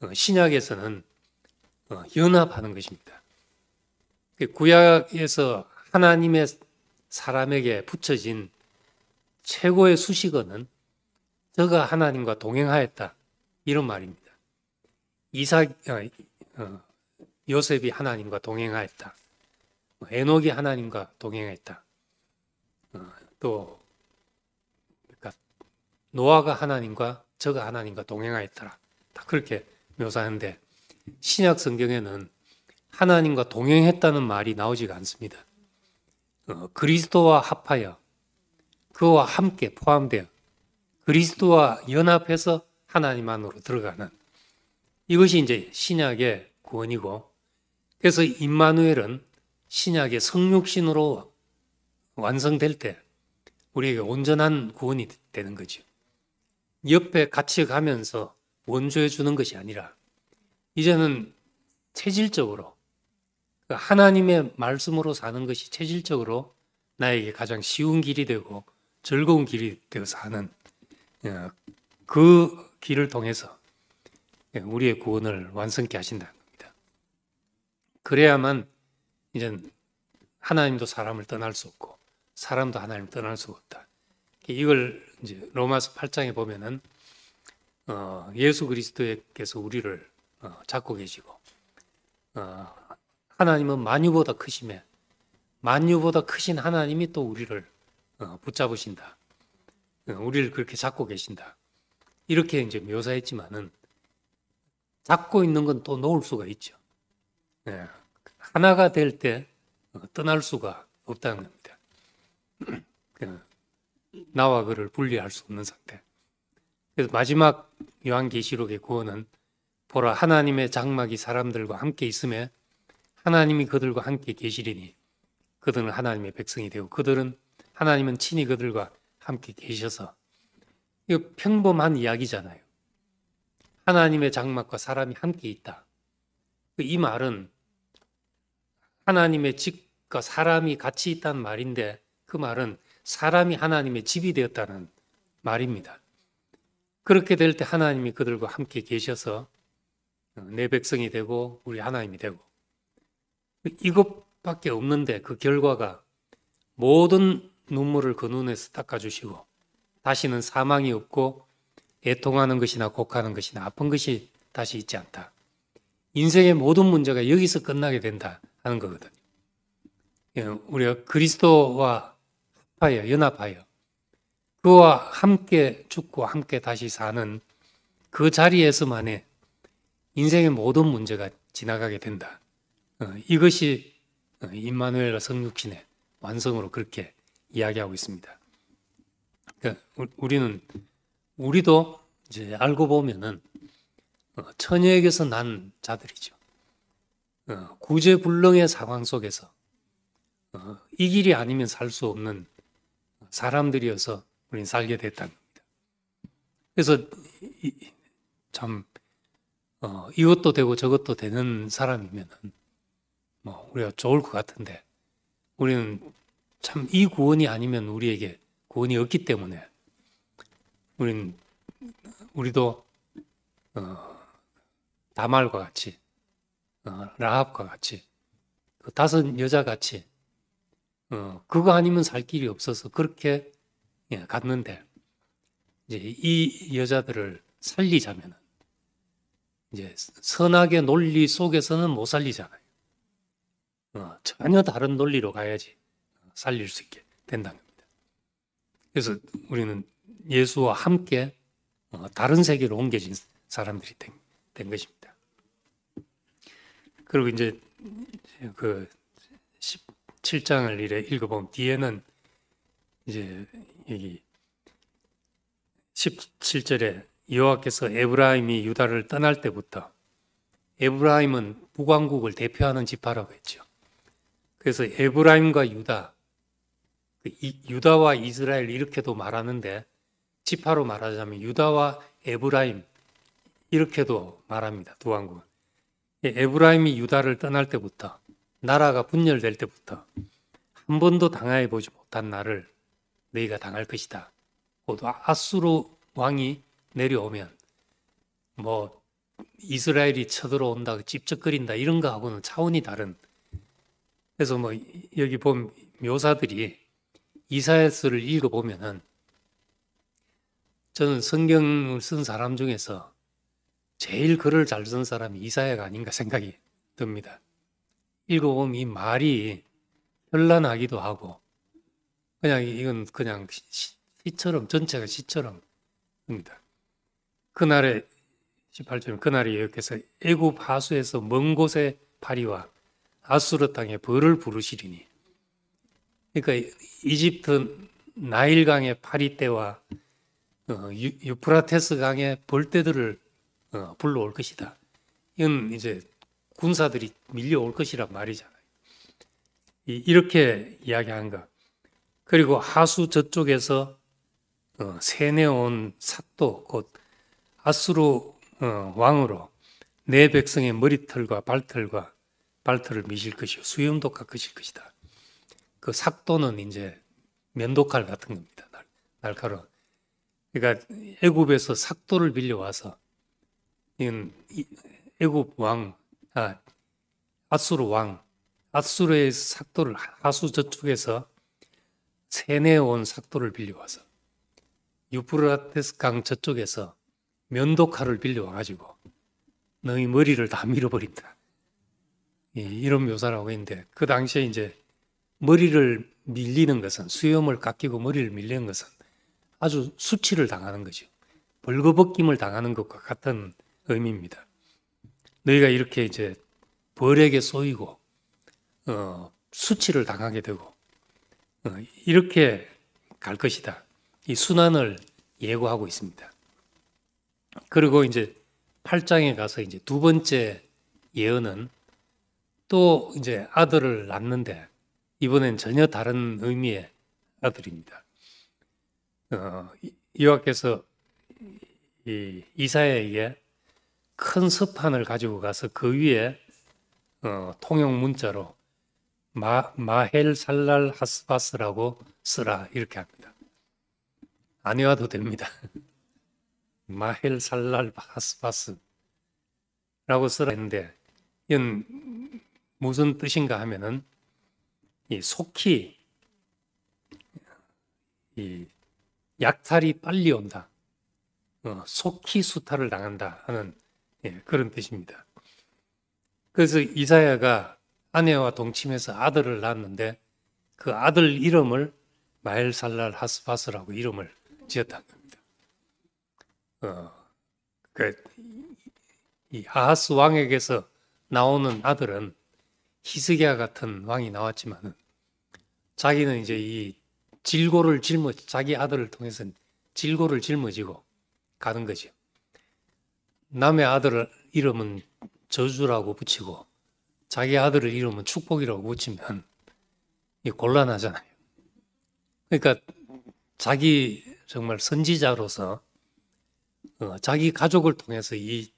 어, 신약에서는 어, 연합하는 것입니다. 그 구약에서 하나님의 사람에게 붙여진 최고의 수식어는 저가 하나님과 동행하였다 이런 말입니다. 이삭 아, 어, 요셉이 하나님과 동행하였다. 에녹이 하나님과 동행했다. 어, 또 그러니까 노아가 하나님과 저가 하나님과 동행하였더라. 다 그렇게 묘사하는데 신약 성경에는 하나님과 동행했다는 말이 나오지가 않습니다. 어, 그리스도와 합하여 그와 함께 포함되어 그리스도와 연합해서 하나님 안으로 들어가는 이것이 이제 신약의 구원이고 그래서 임마누엘은 신약의 성육신으로 완성될 때 우리에게 온전한 구원이 되는 거죠. 옆에 같이 가면서 원조해 주는 것이 아니라 이제는 체질적으로 그 하나님의 말씀으로 사는 것이 체질적으로 나에게 가장 쉬운 길이 되고 즐거운 길이 되어서 는그 어, 길을 통해서 우리의 구원을 완성케 하신다는 겁니다. 그래야만 이제 하나님도 사람을 떠날 수 없고 사람도 하나님 떠날 수 없다. 이걸 이제 로마서 8장에 보면은 어, 예수 그리스도께서 우리를 어, 잡고 계시고 어, 하나님은 만유보다 크심에 만유보다 크신 하나님이 또 우리를 어, 붙잡으신다. 어, 우리를 그렇게 잡고 계신다. 이렇게 이제 묘사했지만은 잡고 있는 건 또 놓을 수가 있죠. 예. 하나가 될때 어, 떠날 수가 없다는 겁니다. [CLEARS THROAT] 그, 나와 그를 분리할 수 없는 상태. 그래서 마지막 요한계시록의 구원은 보라 하나님의 장막이 사람들과 함께 있음에 하나님이 그들과 함께 계시리니 그들은 하나님의 백성이 되고 그들은 하나님은 친히 그들과 함께 계셔서 이 평범한 이야기잖아요. 하나님의 장막과 사람이 함께 있다. 그 이 말은 하나님의 집과 그러니까 사람이 같이 있다는 말인데 그 말은 사람이 하나님의 집이 되었다는 말입니다. 그렇게 될 때 하나님이 그들과 함께 계셔서 내 백성이 되고 우리 하나님이 되고 이것밖에 없는데 그 결과가 모든 눈물을 그 눈에서 닦아주시고 다시는 사망이 없고 애통하는 것이나 곡하는 것이나 아픈 것이 다시 있지 않다. 인생의 모든 문제가 여기서 끝나게 된다. 하는 거거든요. 예, 우리가 그리스도와 합하여 연합하여 그와 함께 죽고 함께 다시 사는 그 자리에서만의 인생의 모든 문제가 지나가게 된다. 어, 이것이 어, 임마누엘과 성육신의 완성으로 그렇게 이야기하고 있습니다. 그러니까 우리는 우리도 이제 알고 보면은 어, 처녀에게서 난 자들이죠. 어, 구제불능의 상황 속에서 어, 이 길이 아니면 살 수 없는 사람들이어서 우린 살게 됐다는 겁니다. 그래서 참 어, 이것도 되고 저것도 되는 사람이면 뭐 우리가 좋을 것 같은데 우리는 참 이 구원이 아니면 우리에게 구원이 없기 때문에 우리는 우리도 다말과 같이 어, 라합과 같이 그 다섯 여자 같이 어, 그거 아니면 살 길이 없어서 그렇게 예, 갔는데 이제 이 여자들을 살리자면 이제 선악의 논리 속에서는 못 살리잖아요. 어, 전혀 다른 논리로 가야지 살릴 수 있게 된다는 겁니다. 그래서 우리는 예수와 함께 어, 다른 세계로 옮겨진 사람들이 된, 된 것입니다. 그리고 이제 그 17장을 이래 읽어보면 뒤에는 이제 여기 17절에 여호와께서 에브라임이 유다를 떠날 때부터 에브라임은 북왕국을 대표하는 지파라고 했죠. 그래서 에브라임과 유다, 그 유다와 이스라엘 이렇게도 말하는데 지파로 말하자면 유다와 에브라임 이렇게도 말합니다. 두 왕국은. 예, 에브라임이 유다를 떠날 때부터 나라가 분열될 때부터 한 번도 당해 하 보지 못한 나를 너희가 당할 것이다. 곧 아, 아수로 왕이 내려오면 뭐 이스라엘이 쳐들어온다, 찝쩍거린다 이런 거하고는 차원이 다른. 그래서 뭐 여기 보 묘사들이 이사야서를 읽어 보면은 저는 성경을 쓴 사람 중에서 제일 글을 잘 쓴 사람이 이사야가 아닌가 생각이 듭니다. 읽어보면 이 말이 현란하기도 하고 그냥 이건 그냥 시, 처럼 전체가 시처럼 됩니다. 그날의 18절 그날이 여호께서 애굽 하수에서 먼 곳의 파리와 아수르 땅의 벌을 부르시리니 그러니까 이집트 나일강의 파리 때와 어, 유프라테스 강의 벌떼들을 어, 불러올 것이다. 이건 이제 군사들이 밀려올 것이란 말이잖아요. 이, 렇게 이야기한 것. 그리고 하수 저쪽에서 어, 세내온 사또 곧 아수로 어, 왕으로 내 네 백성의 머리털과 발털과 발털을 미실 것이요 수염도 깎으실 것이다. 그 삭도는 이제 면도칼 같은 겁니다. 날, 날카로 그러니까 애굽에서 삭도를 빌려와서 이건 애굽 왕, 아, 아수르 왕, 아수르의 삭도를 하수 저쪽에서 세뇌온 삭도를 빌려와서 유프라테스 강 저쪽에서 면도칼을 빌려와가지고 너희 머리를 다 밀어버린다. 예, 이런 묘사라고 했는데 그 당시에 이제 머리를 밀리는 것은 수염을 깎이고 머리를 밀리는 것은 아주 수치를 당하는 거죠. 벌거벗김을 당하는 것과 같은 의미입니다. 너희가 이렇게 이제 벌에게 쏘이고 어, 수치를 당하게 되고 어, 이렇게 갈 것이다. 이 순환을 예고하고 있습니다. 그리고 이제 8장에 가서 이제 두 번째 예언은 또 이제 아들을 낳는데 이번엔 전혀 다른 의미의 아들입니다. 어, 이와께서 이사에 의해 큰 서판을 가지고 가서 그 위에 어, 통용 문자로 마, 마헬 살랄 하스바스라고 쓰라 이렇게 합니다. 안 해와도 됩니다. [LAUGHS] 마헬 살랄 하스바스라고 쓰라 했는데 이건 무슨 뜻인가 하면은 이 속히 이 약탈이 빨리 온다. 어, 속히 수탈을 당한다 하는 예, 그런 뜻입니다. 그래서 이사야가 아내와 동침해서 아들을 낳았는데 그 아들 이름을 마엘살랄 하스바스라고 이름을 지었다는 겁니다. 어, 그, 이 아하스 왕에게서 나오는 아들은 히스기야 같은 왕이 나왔지만 자기는 이제 이 질고를 짊어 자기 아들을 통해서 질고를 짊어지고 가는 거죠. 남의 아들을 이름은 저주라고 붙이고 자기 아들을 이름은 축복이라고 붙이면 곤란하잖아요. 그러니까 자기 정말 선지자로서 어, 자기 가족을 통해서 이,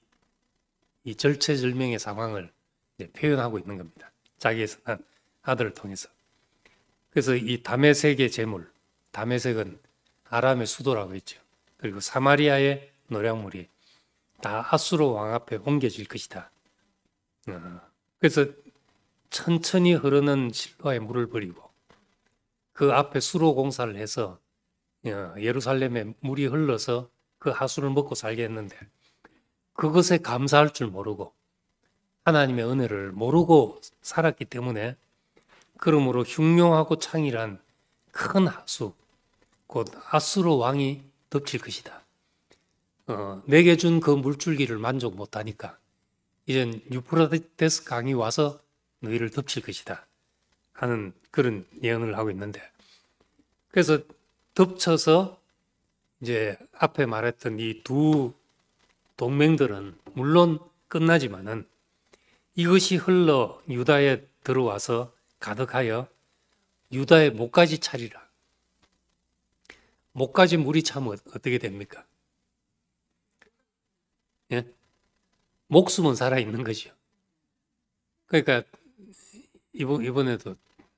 이 절체절명의 상황을 표현하고 있는 겁니다. 자기의 선한 아들을 통해서. 그래서 이 다메색의 재물, 다메색은 아람의 수도라고 했죠. 그리고 사마리아의 노량물이 다아수로왕 앞에 옮겨질 것이다. 아, 그래서 천천히 흐르는 실로의 물을 버리고 그 앞에 수로 공사를 해서 어, 예루살렘에 물이 흘러서 그 하수를 먹고 살게 했는데 그것에 감사할 줄 모르고 하나님의 은혜를 모르고 살았기 때문에 그러므로 흉룡하고 창이란 큰 하수 곧아수로 왕이 덮칠 것이다. 어, 내게 준 그 물줄기를 만족 못하니까 이젠 유프라데스 강이 와서 너희를 덮칠 것이다 하는 그런 예언을 하고 있는데 그래서 덮쳐서 이제 앞에 말했던 이 두 동맹들은 물론 끝나지만은 이것이 흘러 유다에 들어와서 가득하여 유다의 목까지 차리라. 목까지 물이 차면 어, 어떻게 됩니까? 예? 목숨은 살아 있는 거죠. 그러니까 이번 이번에도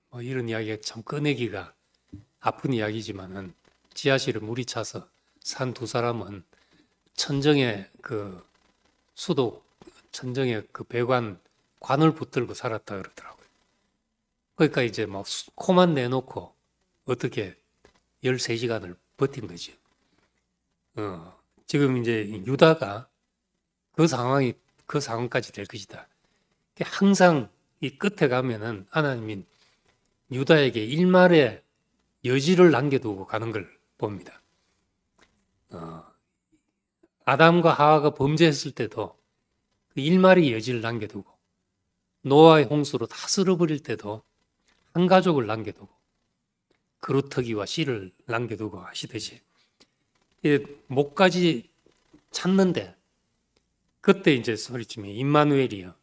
뭐 이런 이야기가 참 꺼내기가 아픈 이야기지만은 지하실에 물이 차서 산 두 사람은 천정의 그 수도 천정의 그 배관 관을 붙들고 살았다 그러더라고요. 그러니까 이제 막 뭐 코만 내놓고 어떻게 13시간을 버틴 거죠. 어, 지금 이제 유다가 그 상황이 그 상황까지 될 것이다. 항상 이 끝에 가면은 하나님인 유다에게 일말의 여지를 남겨두고 가는 걸 봅니다. 어, 아담과 하와가 범죄했을 때도 그 일말의 여지를 남겨두고 노아의 홍수로 다 쓸어버릴 때도 한 가족을 남겨두고 그루터기와 씨를 남겨두고 하시듯이 목까지 찾는데 그때 이제 소리치며 임마누엘이여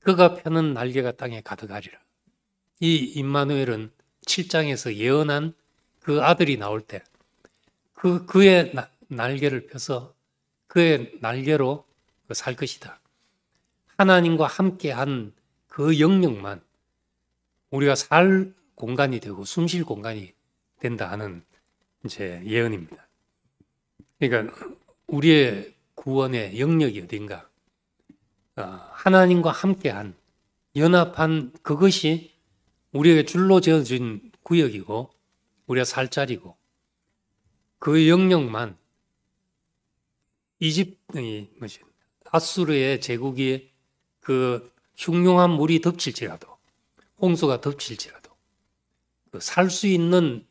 그가 펴는 날개가 땅에 가득하리라. 이 임마누엘은 7장에서 예언한 그 아들이 나올 때 그, 그의 나, 날개를 펴서 그의 날개로 그 살 것이다. 하나님과 함께 한 그 영역만 우리가 살 공간이 되고 숨 쉴 공간이 된다 하는 이제 예언입니다. 그러니까 우리의 구원의 영역이 어딘가 어, 하나님과 함께한 연합한 그것이 우리에게 줄로 지어진 구역이고 우리가 살 자리고 그 영역만 이집트 의 뭐지 아수르의 제국이 그 흉흉한 물이 덮칠지라도 홍수가 덮칠지라도 그 살 수 있는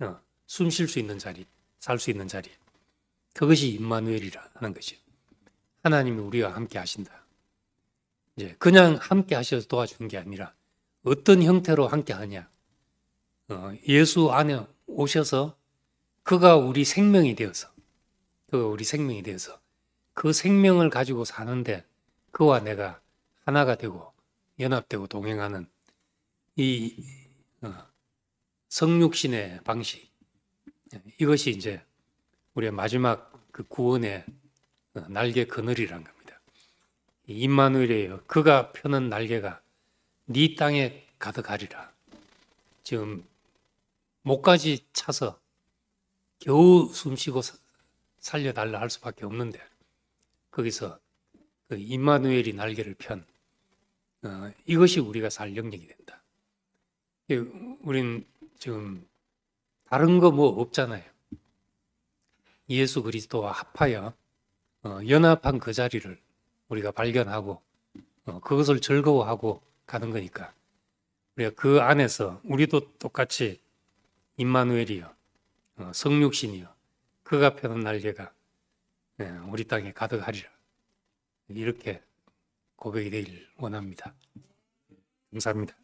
어, 숨 쉴 수 있는 자리 살 수 있는 자리 그것이 임마누엘이라 는 것이요. 하나님이 우리와 함께 하신다. 이제 그냥 함께 하셔서 도와주게 아니라 어떤 형태로 함께 하냐. 어, 예수 안에 오셔서 그가 우리 생명이 되어서 그가 우리 생명이 되어서 그 생명을 가지고 사는데 그와 내가 하나가 되고 연합되고 동행하는 이 어, 성육신의 방식 예, 이것이 이제 우리의 마지막 그 구원의 어, 날개 그늘이란 겁니다. 임마누엘이에요. 그가 펴는 날개가 네 땅에 가득하리라. 지금 목까지 차서 겨우 숨쉬고 살려달라 할 수밖에 없는데 거기서 그 임마누엘이 날개를 편 어, 이것이 우리가 살 영역이 된다. 우린 지금 다른 거 뭐 없잖아요. 예수 그리스도와 합하여 어, 연합한 그 자리를 우리가 발견하고 어, 그것을 즐거워하고 가는 거니까 우리가 그 안에서 우리도 똑같이 임마누엘이여성육신이여 어, 그가 펴는 날개가 예, 우리 땅에 가득하리라 이렇게 고백이 되길 원합니다. 감사합니다.